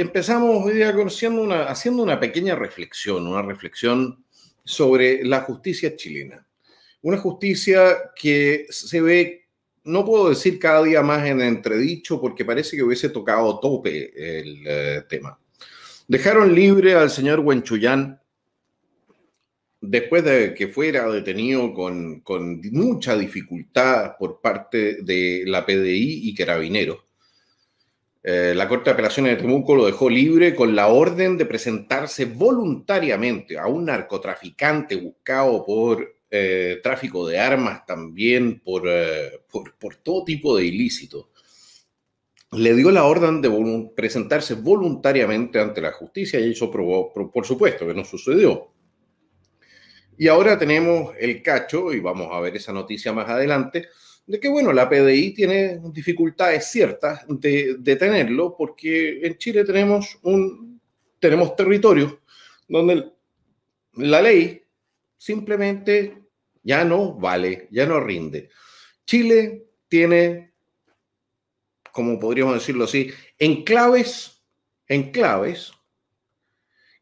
empezamos hoy día haciendo una pequeña reflexión, una reflexión sobre la justicia chilena. Una justicia que se ve, no puedo decir cada día más en entredicho, porque parece que hubiese tocado tope el eh, tema. Dejaron libre al señor Huenchuyán después de que fuera detenido con, con mucha dificultad por parte de la PDI y carabineros eh, la Corte de Apelaciones de Temuco lo dejó libre con la orden de presentarse voluntariamente a un narcotraficante buscado por eh, tráfico de armas, también eh, por, todo tipo de ilícito. Le dio la orden de presentarse voluntariamente ante la justicia y eso probó, por supuesto que no sucedió. Y ahora tenemos el cacho, y vamos a ver esa noticia más adelante, de que, bueno, la PDI tiene dificultades ciertas de, detenerlo porque en Chile tenemos, un, tenemos territorios donde la ley simplemente ya no vale, ya no rinde. Chile tiene, como podríamos decirlo así, enclaves, enclaves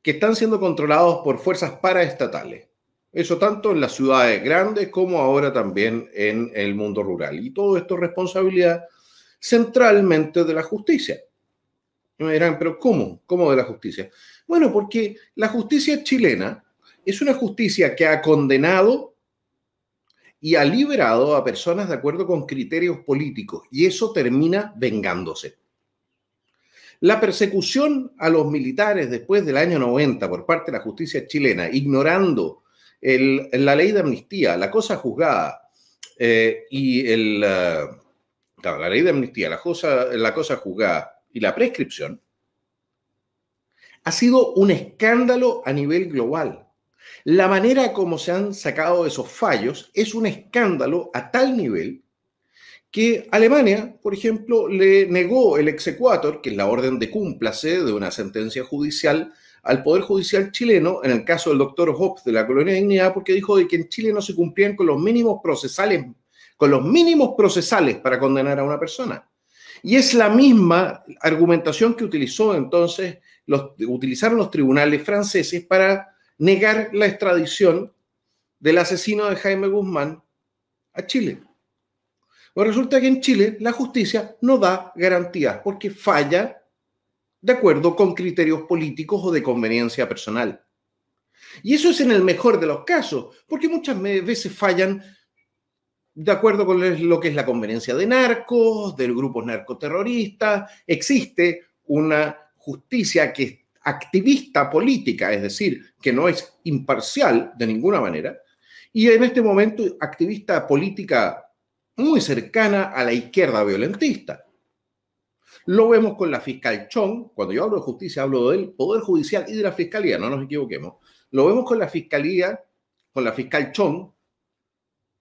que están siendo controlados por fuerzas paraestatales. Eso tanto en las ciudades grandes como ahora también en el mundo rural. Y todo esto es responsabilidad centralmente de la justicia. Y me dirán, pero ¿cómo? ¿Cómo de la justicia? Bueno, porque la justicia chilena es una justicia que ha condenado y ha liberado a personas de acuerdo con criterios políticos y eso termina vengándose. La persecución a los militares después del año 90 por parte de la justicia chilena, ignorando la ley de amnistía, la cosa juzgada eh, y eh, la ley de amnistía, la cosa, la cosa juzgada y la prescripción ha sido un escándalo a nivel global. La manera como se han sacado esos fallos es un escándalo a tal nivel que Alemania, por ejemplo, le negó el exequator, que es la orden de cúmplase de una sentencia judicial al Poder Judicial chileno, en el caso del doctor Hobbes de la Colonia de Dignidad, porque dijo de que en Chile no se cumplían con los mínimos procesales, con los mínimos procesales para condenar a una persona. Y es la misma argumentación que utilizó entonces, los, utilizaron los tribunales franceses para negar la extradición del asesino de Jaime Guzmán a Chile. Pues resulta que en Chile la justicia no da garantías porque falla de acuerdo con criterios políticos o de conveniencia personal. Y eso es en el mejor de los casos, porque muchas veces fallan de acuerdo con lo que es la conveniencia de narcos, del grupo narcoterrorista, Existe una justicia que es activista política, es decir, que no es imparcial de ninguna manera. Y en este momento, activista política muy cercana a la izquierda violentista. Lo vemos con la fiscal Chong, cuando yo hablo de justicia hablo del Poder Judicial y de la Fiscalía, no nos equivoquemos. Lo vemos con la Fiscalía, con la fiscal Chong,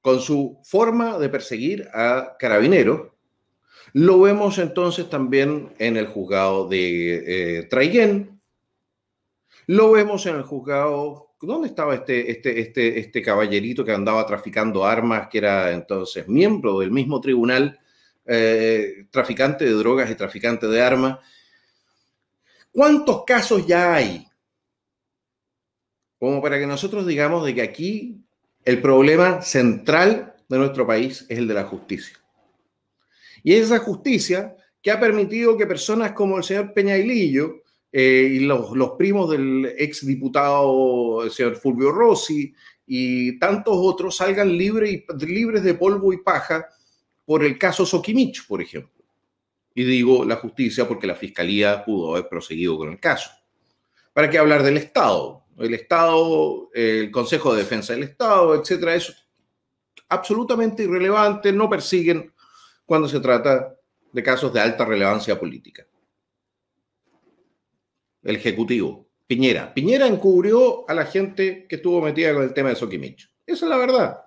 con su forma de perseguir a carabineros. Lo vemos entonces también en el juzgado de eh, Lo vemos en el juzgado ¿Dónde estaba este, este, este, este caballerito que andaba traficando armas, que era entonces miembro del mismo tribunal eh, traficante de drogas y traficante de armas. ¿Cuántos casos ya hay? Como para que nosotros digamos de que aquí el problema central de nuestro país es el de la justicia. Y es esa justicia que ha permitido que personas como el señor y Lillo eh, y los, primos del ex diputado el señor Fulvio Rossi y tantos otros salgan libre y, libres de polvo y paja por el caso Sokimich, por ejemplo. Y digo la justicia porque la fiscalía pudo haber proseguido con el caso. ¿Para qué hablar del Estado? El Estado, el Consejo de Defensa del Estado, etcétera, es absolutamente irrelevante, no persiguen cuando se trata de casos de alta relevancia política. El Ejecutivo, Piñera. Piñera encubrió a la gente que estuvo metida con el tema de Sokimich. Esa es la verdad.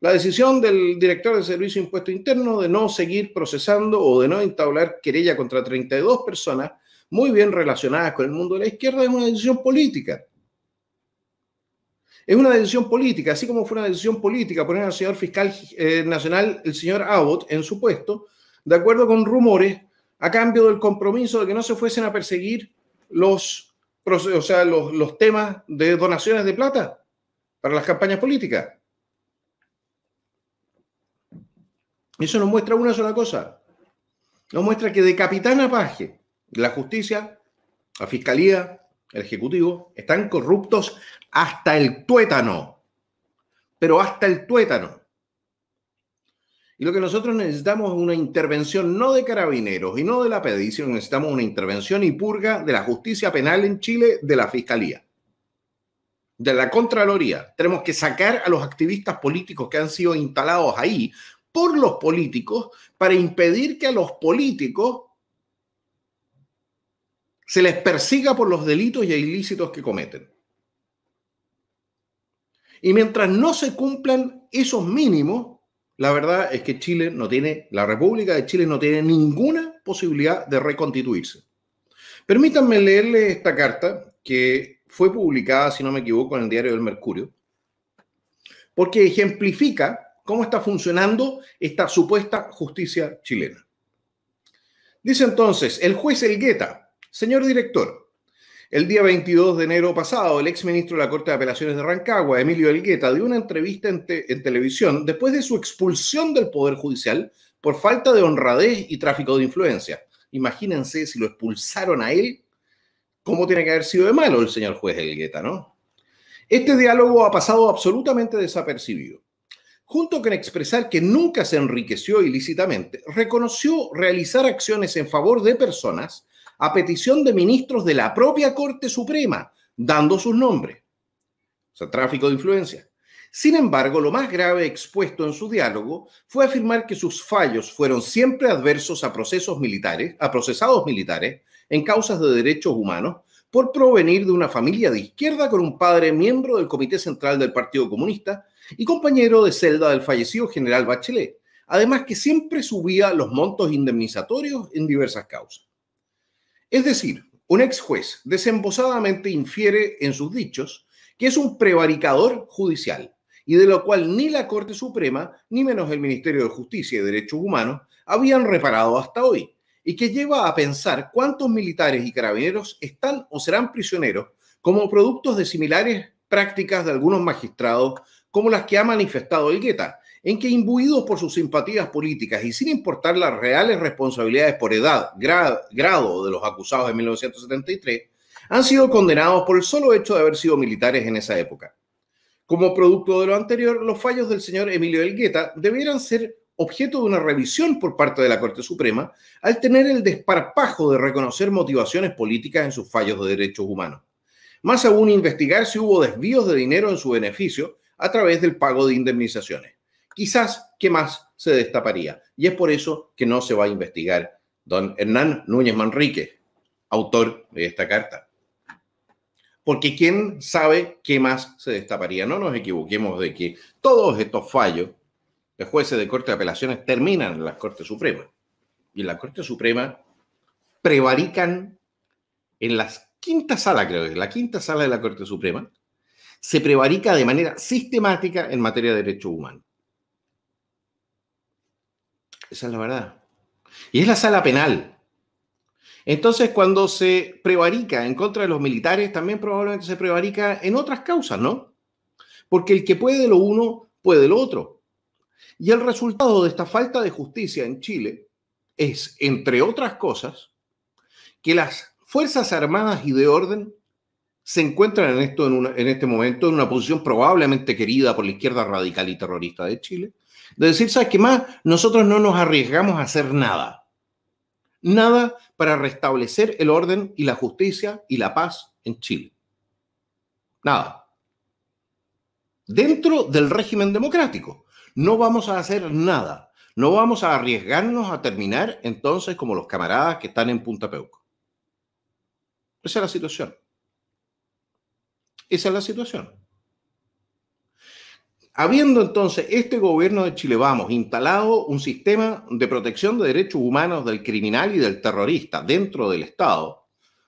La decisión del director del Servicio de Impuesto Interno de no seguir procesando o de no entablar querella contra 32 personas muy bien relacionadas con el mundo de la izquierda es una decisión política. Es una decisión política, así como fue una decisión política poner al señor fiscal eh, nacional, el señor Abbott, en su puesto, de acuerdo con rumores, a cambio del compromiso de que no se fuesen a perseguir los, o sea, los temas de donaciones de plata para las campañas políticas. Eso nos muestra una sola cosa. Nos muestra que de capitán a paje, la justicia, la fiscalía, el ejecutivo, están corruptos hasta el tuétano. Pero hasta el tuétano. Y lo que nosotros necesitamos es una intervención no de carabineros y no de la pedición, necesitamos una intervención y purga de la justicia penal en Chile, de la Fiscalía, de la Contraloría. Tenemos que sacar a los activistas políticos que han sido instalados ahí por los políticos para impedir que a los políticos se les persiga por los delitos y ilícitos que cometen. Y mientras no se cumplan esos mínimos, la verdad es que Chile no tiene, la República de Chile no tiene ninguna posibilidad de reconstituirse. Permítanme leerle esta carta que fue publicada, si no me equivoco, en el diario del Mercurio, porque ejemplifica cómo está funcionando esta supuesta justicia chilena. Dice entonces el juez Elgueta, señor director, el día 22 de enero pasado, el exministro de la Corte de Apelaciones de Rancagua, Emilio Elgueta, dio una entrevista en, televisión después de su expulsión del Poder Judicial por falta de honradez y tráfico de influencia. Imagínense si lo expulsaron a él, cómo tiene que haber sido de malo el señor juez Elgueta, ¿no? Este diálogo ha pasado absolutamente desapercibido junto con expresar que nunca se enriqueció ilícitamente, reconoció realizar acciones en favor de personas a petición de ministros de la propia Corte Suprema, dando sus nombres. O sea, tráfico de influencia. Sin embargo, lo más grave expuesto en su diálogo fue afirmar que sus fallos fueron siempre adversos a procesos militares, a procesados militares en causas de derechos humanos por provenir de una familia de izquierda con un padre miembro del Comité Central del Partido Comunista y compañero de celda del fallecido general Bachelet, además que siempre subía los montos indemnizatorios en diversas causas. Es decir, un ex juez desembosadamente infiere en sus dichos que es un prevaricador judicial y de lo cual ni la Corte Suprema, ni menos el Ministerio de Justicia y Derechos Humanos habían reparado hasta hoy, y que lleva a pensar cuántos militares y carabineros están o serán prisioneros como productos de similares prácticas de algunos magistrados como las que ha manifestado el Guetta, en que imbuidos por sus simpatías políticas y sin importar las reales responsabilidades por edad, grado de los acusados en 1973, han sido condenados por el solo hecho de haber sido militares en esa época. Como producto de lo anterior, los fallos del señor Emilio Elgueta debieran ser objeto de una revisión por parte de la Corte Suprema al tener el desparpajo de reconocer motivaciones políticas en sus fallos de derechos humanos. Más aún, investigar si hubo desvíos de dinero en su beneficio a través del pago de indemnizaciones. Quizás qué más se destaparía. Y es por eso que no se va a investigar don Hernán Núñez Manrique, autor de esta carta. Porque quién sabe qué más se destaparía. No nos equivoquemos de que todos estos fallos de jueces de Corte de Apelaciones terminan en la Corte Suprema. Y en la Corte Suprema prevarican en las quinta sala, creo que la quinta sala de la Corte Suprema, se prevarica de manera sistemática en materia de derechos humanos. Esa es la verdad. Y es la sala penal. Entonces, cuando se prevarica en contra de los militares, también probablemente se prevarica en otras causas, ¿no? Porque el que puede lo uno, puede lo otro. Y el resultado de esta falta de justicia en Chile es, entre otras cosas, que las Fuerzas Armadas y de Orden se encuentran en, en, este momento en una posición probablemente querida por la izquierda radical y terrorista de Chile, de decir, ¿sabes qué más? Nosotros no nos arriesgamos a hacer nada. Nada para restablecer el orden y la justicia y la paz en Chile. Nada. Dentro del régimen democrático. No vamos a hacer nada. No vamos a arriesgarnos a terminar entonces como los camaradas que están en Punta Peuco. Esa es la situación. Esa es la situación. Habiendo entonces este gobierno de Chile Vamos instalado un sistema de protección de derechos humanos del criminal y del terrorista dentro del Estado,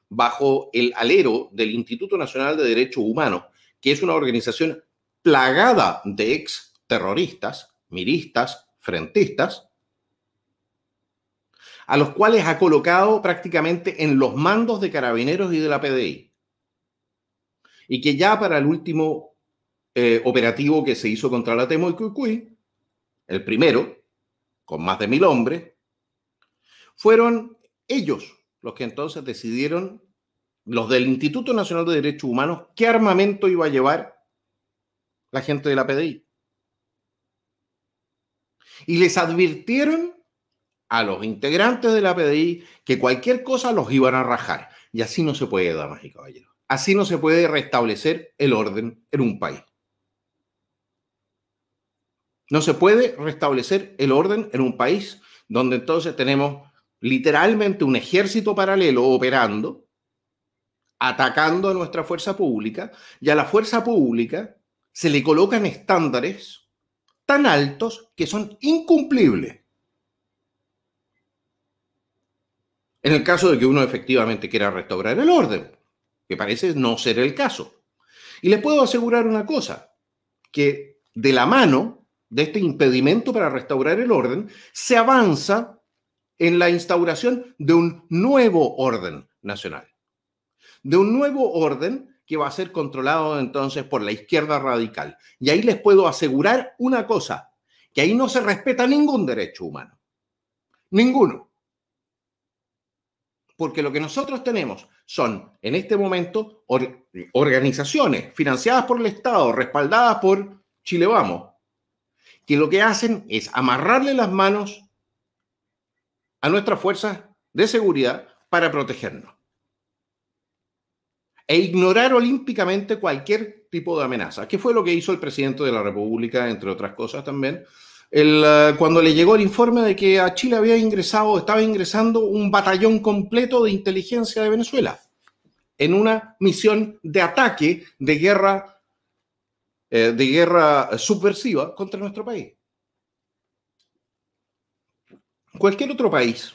bajo el alero del Instituto Nacional de Derechos Humanos, que es una organización plagada de ex terroristas, miristas, frentistas, a los cuales ha colocado prácticamente en los mandos de carabineros y de la PDI y que ya para el último eh, operativo que se hizo contra la Temo y Cucuy, el primero, con más de mil hombres, fueron ellos los que entonces decidieron, los del Instituto Nacional de Derechos Humanos, qué armamento iba a llevar la gente de la PDI. Y les advirtieron a los integrantes de la PDI que cualquier cosa los iban a rajar. Y así no se puede, más y caballeros. Así no se puede restablecer el orden en un país. No se puede restablecer el orden en un país donde entonces tenemos literalmente un ejército paralelo operando, atacando a nuestra fuerza pública, y a la fuerza pública se le colocan estándares tan altos que son incumplibles. En el caso de que uno efectivamente quiera restaurar el orden que parece no ser el caso. Y les puedo asegurar una cosa, que de la mano de este impedimento para restaurar el orden, se avanza en la instauración de un nuevo orden nacional, de un nuevo orden que va a ser controlado entonces por la izquierda radical. Y ahí les puedo asegurar una cosa, que ahí no se respeta ningún derecho humano, ninguno porque lo que nosotros tenemos son, en este momento, organizaciones financiadas por el Estado, respaldadas por Chile Vamos, que lo que hacen es amarrarle las manos a nuestras fuerzas de seguridad para protegernos e ignorar olímpicamente cualquier tipo de amenaza, que fue lo que hizo el presidente de la República, entre otras cosas también, eh, cuando le llegó el informe de que a Chile había ingresado, estaba ingresando un batallón completo de inteligencia de Venezuela en una misión de ataque, de guerra, eh, de guerra subversiva contra nuestro país. Cualquier otro país,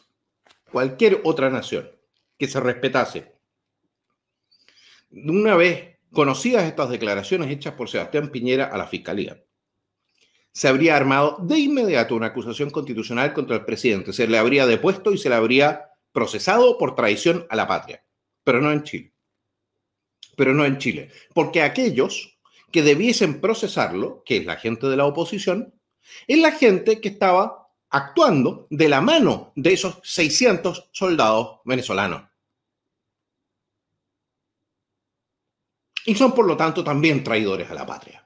cualquier otra nación que se respetase, una vez conocidas estas declaraciones hechas por Sebastián Piñera a la Fiscalía, se habría armado de inmediato una acusación constitucional contra el presidente. Se le habría depuesto y se le habría procesado por traición a la patria. Pero no en Chile. Pero no en Chile. Porque aquellos que debiesen procesarlo, que es la gente de la oposición, es la gente que estaba actuando de la mano de esos 600 soldados venezolanos. Y son, por lo tanto, también traidores a la patria.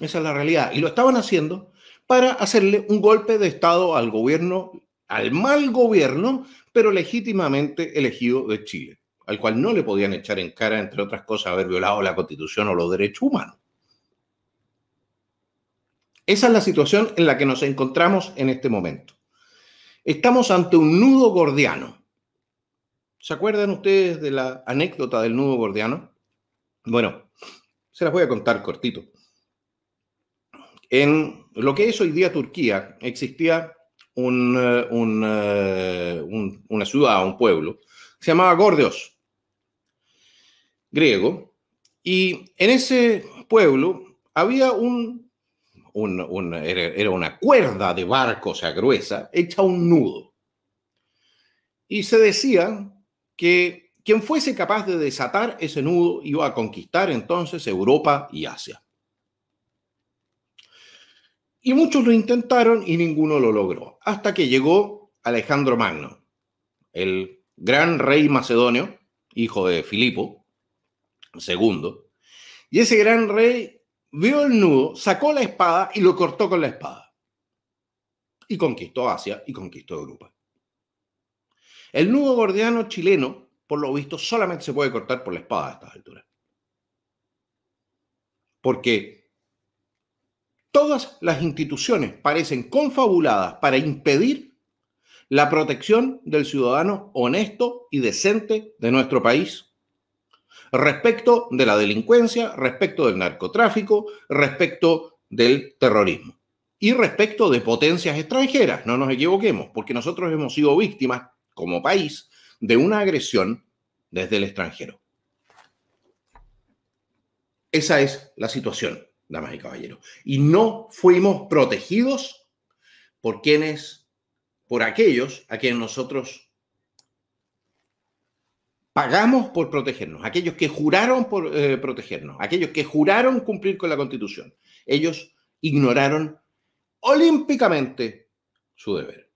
Esa es la realidad. Y lo estaban haciendo para hacerle un golpe de Estado al gobierno, al mal gobierno, pero legítimamente elegido de Chile, al cual no le podían echar en cara, entre otras cosas, haber violado la constitución o los derechos humanos. Esa es la situación en la que nos encontramos en este momento. Estamos ante un nudo gordiano. ¿Se acuerdan ustedes de la anécdota del nudo gordiano? Bueno, se las voy a contar cortito. En lo que es hoy día Turquía, existía eh, eh, una ciudad, un pueblo, se llamaba Gordios, griego, y en ese pueblo había un, era una cuerda de barco, o sea, gruesa, hecha un nudo. Y se decía que quien fuese capaz de desatar ese nudo iba a conquistar entonces Europa y Asia. Y muchos lo intentaron y ninguno lo logró, hasta que llegó Alejandro Magno, el gran rey macedonio, hijo de Filipo II. Y ese gran rey vio el nudo, sacó la espada y lo cortó con la espada. Y conquistó Asia y conquistó Europa. El nudo gordiano chileno, por lo visto, solamente se puede cortar por la espada a estas alturas. Porque Todas las instituciones parecen confabuladas para impedir la protección del ciudadano honesto y decente de nuestro país respecto de la delincuencia, respecto del narcotráfico, respecto del terrorismo y respecto de potencias extranjeras. No nos equivoquemos, porque nosotros hemos sido víctimas como país de una agresión desde el extranjero. Esa es la situación damas y caballeros. Y no fuimos protegidos por quienes, por aquellos a quienes nosotros pagamos por protegernos, aquellos que juraron por eh, protegernos, aquellos que juraron cumplir con la Constitución. Ellos ignoraron olímpicamente su deber.